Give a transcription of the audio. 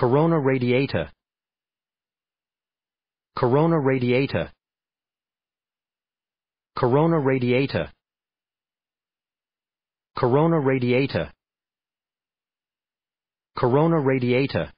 Corona radiata. Corona radiata. Corona radiata. Corona radiata. Corona radiata.